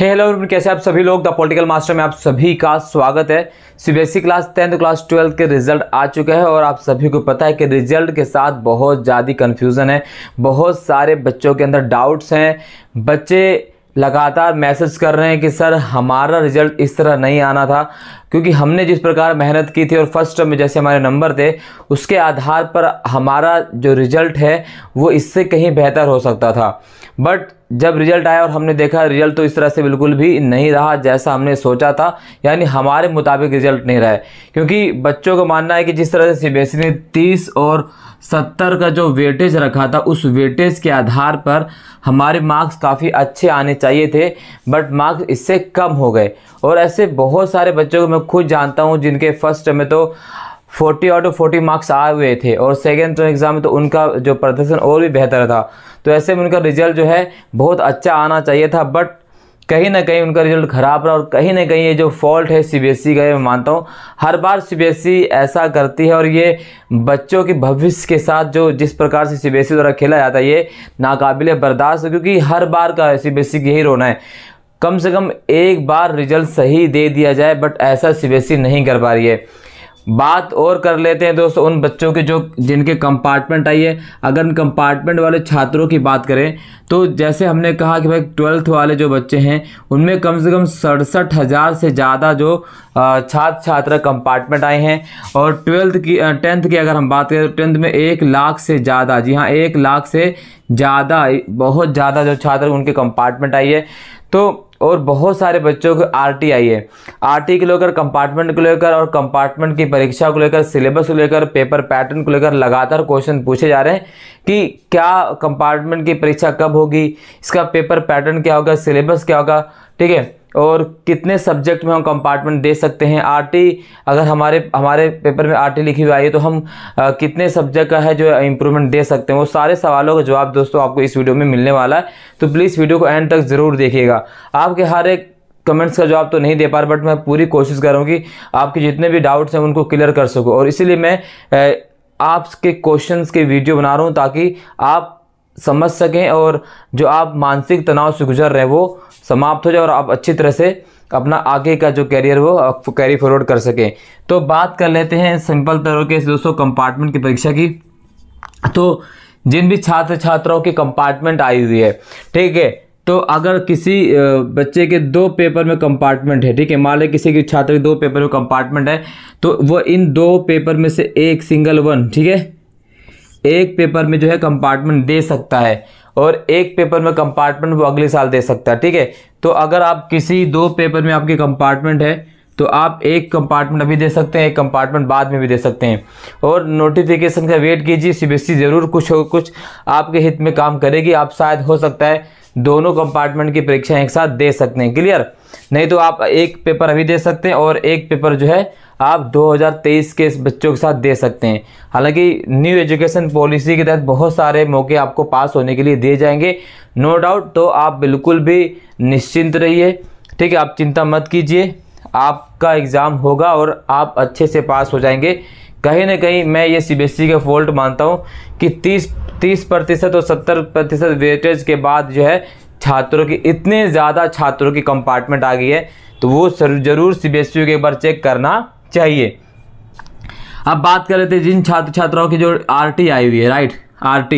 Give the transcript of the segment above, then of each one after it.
hello everyone कैसे आप सभी लोग द पॉलिटिकल मास्टर में आप सभी का स्वागत है CBSE class tenth class twelfth के रिजल्ट आ चुके हैं और आप सभी को पता है कि रिजल्ट के साथ बहुत ज़्यादा कन्फ्यूज़न है बहुत सारे बच्चों के अंदर डाउट्स हैं बच्चे लगातार मैसेज कर रहे हैं कि सर हमारा रिजल्ट इस तरह नहीं आना था क्योंकि हमने जिस प्रकार मेहनत की थी और फर्स्ट टर्म में जैसे हमारे नंबर थे उसके आधार पर हमारा जो रिजल्ट है वो इससे कहीं बेहतर हो सकता था बट जब रिजल्ट आया और हमने देखा रिजल्ट तो इस तरह से बिल्कुल भी नहीं रहा जैसा हमने सोचा था यानी हमारे मुताबिक रिजल्ट नहीं रहा क्योंकि बच्चों का मानना है कि जिस तरह से सी ने तीस और सत्तर का जो वेटेज रखा था उस वेटेज के आधार पर हमारे मार्क्स काफ़ी अच्छे आने चाहिए थे बट मार्क्स इससे कम हो गए और ऐसे बहुत सारे बच्चों को मैं खुद जानता हूँ जिनके फर्स्ट में तो forty out of forty marks आए हुए थे और सेकेंड एग्ज़ाम में तो उनका जो प्रदर्शन और भी बेहतर था तो ऐसे में उनका रिजल्ट जो है बहुत अच्छा आना चाहिए था बट कहीं ना कहीं उनका रिजल्ट ख़राब रहा और कहीं ना कहीं ये जो फॉल्ट है सीबीएसई e का मैं मानता हूँ हर बार सीबीएसई e ऐसा करती है और ये बच्चों के भविष्य के साथ जो जिस प्रकार से सीबीएसई e द्वारा खेला जाता है ये नाकाबिले बर्दाश्त है क्योंकि हर बार का सीबीएसई की यही रोना है कम से कम एक बार रिजल्ट सही दे दिया जाए बट ऐसा सी नहीं कर पा रही है बात और कर लेते हैं दोस्तों उन बच्चों के जो जिनके कंपार्टमेंट आई है अगर उन कंपार्टमेंट वाले छात्रों की बात करें तो जैसे हमने कहा कि भाई ट्वेल्थ वाले जो बच्चे हैं उनमें कम से कम सड़सठ हज़ार से ज़्यादा जो छात्र छात्रा कंपार्टमेंट आए हैं और ट्वेल्थ की टेंथ की अगर हम बात करें तो टेंथ में एक लाख से ज़्यादा जी हाँ एक लाख से ज़्यादा बहुत ज़्यादा जो छात्र उनके कंपार्टमेंट आई है तो और बहुत सारे बच्चों को आर टी आई है आर टी को लेकर कंपार्टमेंट को लेकर और कंपार्टमेंट की परीक्षा को लेकर सिलेबस को लेकर पेपर पैटर्न को लेकर लगातार क्वेश्चन पूछे जा रहे हैं कि क्या कंपार्टमेंट की परीक्षा कब होगी इसका पेपर पैटर्न क्या होगा सिलेबस क्या होगा ठीक है और कितने सब्जेक्ट में हम कंपार्टमेंट दे सकते हैं आरटी अगर हमारे हमारे पेपर में आरटी लिखी हुई आई है तो हम आ, कितने सब्जेक्ट का है जो इम्प्रूवमेंट दे सकते हैं वो सारे सवालों का जवाब दोस्तों आपको इस वीडियो में मिलने वाला है तो प्लीज़ वीडियो को एंड तक ज़रूर देखिएगा आपके हर एक कमेंट्स का जवाब तो नहीं दे पा रहा बट मैं पूरी कोशिश करूँ कि आपके जितने भी डाउट्स हैं उनको क्लियर कर सकूँ और इसीलिए मैं आपके क्वेश्चन के वीडियो बना रहा हूँ ताकि आप समझ सकें और जो आप मानसिक तनाव से गुजर रहे हैं वो समाप्त हो जाए और आप अच्छी तरह से अपना आगे का जो कैरियर वो कैरी फॉरवर्ड कर सकें तो बात कर लेते हैं सिंपल तरह के दोस्तों कंपार्टमेंट की परीक्षा की तो जिन भी छात्र छात्राओं की कंपार्टमेंट आई हुई है ठीक है तो अगर किसी बच्चे के दो पेपर में कंपार्टमेंट है ठीक है मान लें किसी के छात्र के दो पेपर में कंपार्टमेंट है तो वह इन दो पेपर में से एक सिंगल वन ठीक है एक पेपर में जो है कंपार्टमेंट दे सकता है और एक पेपर में कंपार्टमेंट वो अगले साल दे सकता है ठीक है तो अगर आप किसी दो पेपर में आपके कंपार्टमेंट है तो आप एक कंपार्टमेंट अभी दे सकते हैं एक कंपार्टमेंट बाद में भी दे सकते हैं और नोटिफिकेशन का वेट कीजिए सीबीएसई e ज़रूर कुछ हो कुछ आपके हित में काम करेगी आप शायद हो सकता है दोनों कंपार्टमेंट की परीक्षाएं एक साथ दे सकते हैं क्लियर नहीं तो आप एक पेपर अभी दे सकते हैं और एक पेपर जो है आप 2023 के बच्चों के साथ दे सकते हैं हालांकि न्यू एजुकेशन पॉलिसी के तहत बहुत सारे मौके आपको पास होने के लिए दिए जाएंगे नो डाउट तो आप बिल्कुल भी निश्चिंत रहिए ठीक है आप चिंता मत कीजिए आपका एग्ज़ाम होगा और आप अच्छे से पास हो जाएंगे कहीं ना कहीं मैं ये सी बी एस ई का फॉल्ट मानता हूँ कि 30 तीस प्रतिशत और सत्तर प्रतिशत वेटेज के बाद जो है छात्रों की इतने ज़्यादा छात्रों की कंपार्टमेंट आ गई है तो वो ज़रूर सी बी को एक बार चेक करना चाहिए अब बात कर लेते हैं जिन छात्र छात्राओं की जो आर आई हुई है राइट आर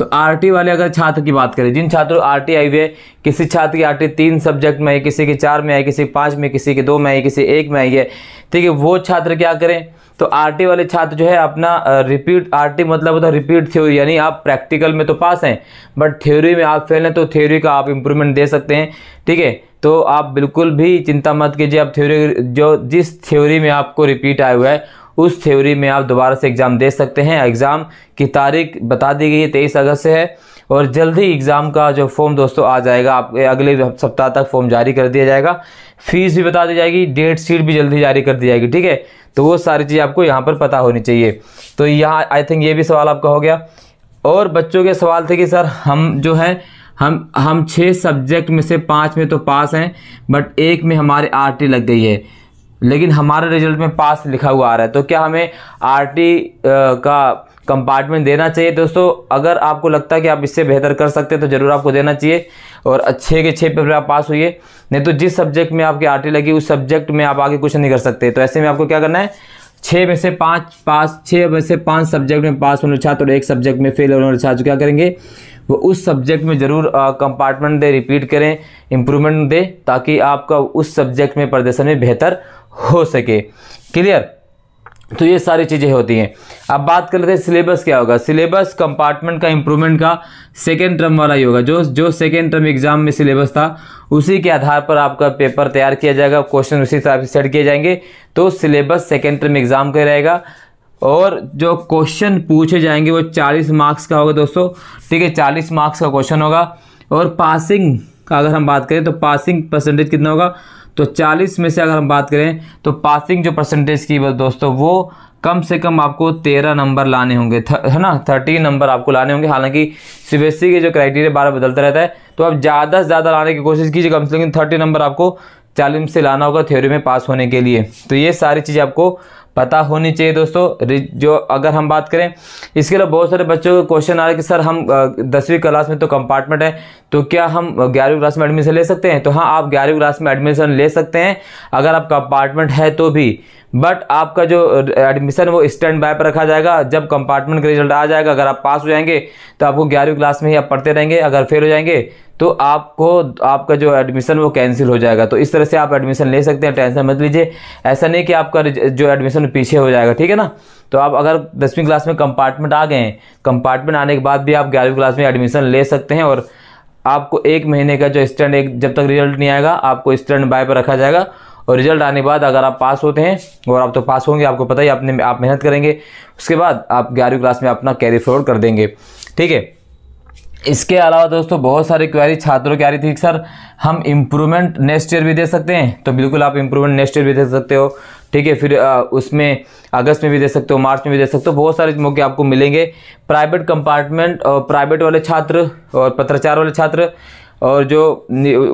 तो टी वाले अगर छात्र की बात करें जिन छात्रों आर टी आई हुई है किसी छात्र की टी तीन सब्जेक्ट में आई किसी के चार में आई किसी पाँच में किसी के दो में आई किसी एक में आई है ठीक है वो छात्र क्या करें तो आरटी वाले छात्र जो है अपना रिपीट आरटी मतलब होता है रिपीट थ्योरी यानी आप प्रैक्टिकल में तो पास हैं बट थ्योरी में आप फेल हैं तो थ्योरी का आप इम्प्रूवमेंट दे सकते हैं ठीक है तो आप बिल्कुल भी चिंता मत कीजिए आप थ्योरी जो जिस थ्योरी में आपको रिपीट आया हुआ है उस थ्योरी में आप दोबारा से एग्ज़ाम दे सकते हैं एग्ज़ाम की तारीख बता दी गई है तेईस अगस्त से है और जल्द ही एग्ज़ाम का जो फॉर्म दोस्तों आ जाएगा आपके अगले सप्ताह तक फॉर्म जारी कर दिया जाएगा फीस भी बता दी जाएगी डेट शीट भी जल्दी जारी कर दी जाएगी ठीक है तो वो सारी चीज़ आपको यहाँ पर पता होनी चाहिए तो यहाँ आई थिंक ये भी सवाल आपका हो गया और बच्चों के सवाल थे कि सर हम जो है हम हम छः सब्जेक्ट में से पाँच में तो पास हैं बट एक में हमारे आर लग गई है लेकिन हमारे रिजल्ट में पास लिखा हुआ आ रहा है तो क्या हमें आर का कंपार्टमेंट देना चाहिए दोस्तों अगर आपको लगता है कि आप इससे बेहतर कर सकते हैं तो ज़रूर आपको देना चाहिए और अच्छे के छः पेपर आप पास हुई नहीं तो जिस सब्जेक्ट में आपकी आर्टी लगी उस सब्जेक्ट में आप आगे कुछ नहीं कर सकते तो ऐसे में आपको क्या करना है छः में से पाँच पास छः में से पाँच सब्जेक्ट में पास होने छात्र और एक सब्जेक्ट में फेल होने छात्र क्या करेंगे वो उस सब्जेक्ट में ज़रूर कंपार्टमेंट दे रिपीट करें इम्प्रूवमेंट दे ताकि आपका उस सब्जेक्ट में प्रदर्शन में बेहतर हो सके क्लियर तो ये सारी चीज़ें होती हैं अब बात कर लेते हैं सिलेबस क्या होगा सिलेबस कंपार्टमेंट का इम्प्रूवमेंट का सेकेंड टर्म वाला ही होगा जो जो सेकेंड टर्म एग्जाम में सिलेबस था उसी के आधार पर आपका पेपर तैयार किया जाएगा क्वेश्चन उसी हिसाब से सेट किए जाएंगे तो सिलेबस सेकेंड टर्म एग्जाम का रहेगा और जो क्वेश्चन पूछे जाएंगे वो चालीस मार्क्स का होगा दोस्तों ठीक है चालीस मार्क्स का क्वेश्चन होगा और पासिंग अगर हम बात करें तो पासिंग परसेंटेज कितना होगा तो 40 में से अगर हम बात करें तो पासिंग जो परसेंटेज की दोस्तों वो कम से कम आपको तेरह नंबर लाने होंगे है ना 13 नंबर आपको लाने होंगे हालांकि सी बी एस ई के जो क्राइटेरिया बारह बदलता रहता है तो आप ज़्यादा से ज़्यादा लाने की कोशिश कीजिए कम से कम थर्टी नंबर आपको चालीस से लाना होगा थ्योरी में पास होने के लिए तो ये सारी चीज़ आपको पता होनी चाहिए दोस्तों जो अगर हम बात करें इसके अलावा बहुत सारे बच्चों को क्वेश्चन आ रहा है कि सर हम दसवीं क्लास में तो कंपार्टमेंट है तो क्या हम ग्यारहवीं क्लास में एडमिशन ले सकते हैं तो हाँ आप ग्यारहवीं क्लास में एडमिशन ले सकते हैं अगर आप कंपार्टमेंट है तो भी बट आपका जो एडमिशन वो स्टैंड बाय पर रखा जाएगा जब कंपार्टमेंट का रिजल्ट आ जाएगा अगर आप पास हो जाएंगे तो आपको ग्यारहवीं क्लास में ही आप पढ़ते रहेंगे अगर फेल हो जाएंगे तो आपको आपका जो एडमिशन वो कैंसिल हो जाएगा तो इस तरह से आप एडमिशन ले सकते हैं टेंशन मत लीजिए ऐसा नहीं कि आपका जो एडमिशन में पीछे हो जाएगा ठीक है ना तो आप अगर दसवीं क्लास में कंपार्टमेंट आ गए हैं कंपार्टमेंट आने के बाद भी आप ग्यारहवीं क्लास में एडमिशन ले सकते हैं और आपको एक महीने का जो स्टैंड एक जब तक रिजल्ट नहीं आएगा आपको स्टैंड बाय पर रखा जाएगा और रिजल्ट आने के बाद अगर आप पास होते हैं और आप तो पास होंगे आपको पता ही आपने आप मेहनत करेंगे उसके बाद आप ग्यारहवीं क्लास में अपना कैरी फॉरवर्ड कर देंगे ठीक है इसके अलावा दोस्तों बहुत सारी क्वारी छात्रों की आ रही थी सर हम इम्प्रूवमेंट नेक्स्ट ईयर भी दे सकते हैं तो बिल्कुल आप इम्प्रूवमेंट नेक्स्ट ईयर भी दे सकते हो ठीक है फिर उसमें अगस्त में भी दे सकते हो मार्च में भी दे सकते हो बहुत सारे मौके आपको मिलेंगे प्राइवेट कंपार्टमेंट और प्राइवेट वाले छात्र और पत्राचार वाले छात्र और जो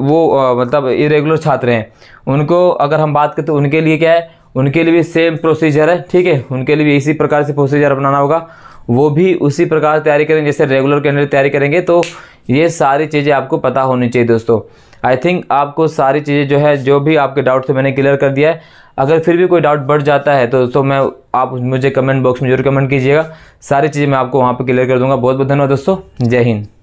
वो मतलब इरेगुलर छात्र हैं उनको अगर हम बात करें तो उनके लिए क्या है उनके लिए भी सेम प्रोसीजर है ठीक है उनके लिए भी इसी प्रकार से प्रोसीजर अपनाना होगा वो भी उसी प्रकार तैयारी करेंगे जैसे रेगुलर कैंडिडेट तैयारी करेंगे तो ये सारी चीज़ें आपको पता होनी चाहिए दोस्तों आई थिंक आपको सारी चीज़ें जो है जो भी आपके डाउट थे मैंने क्लियर कर दिया है अगर फिर भी कोई डाउट बढ़ जाता है तो दोस्तों मैं आप मुझे कमेंट बॉक्स में जरूर कमेंट कीजिएगा सारी चीज़ें मैं आपको वहाँ पर क्लियर कर दूँगा बहुत बहुत धन्यवाद दोस्तों जय हिंद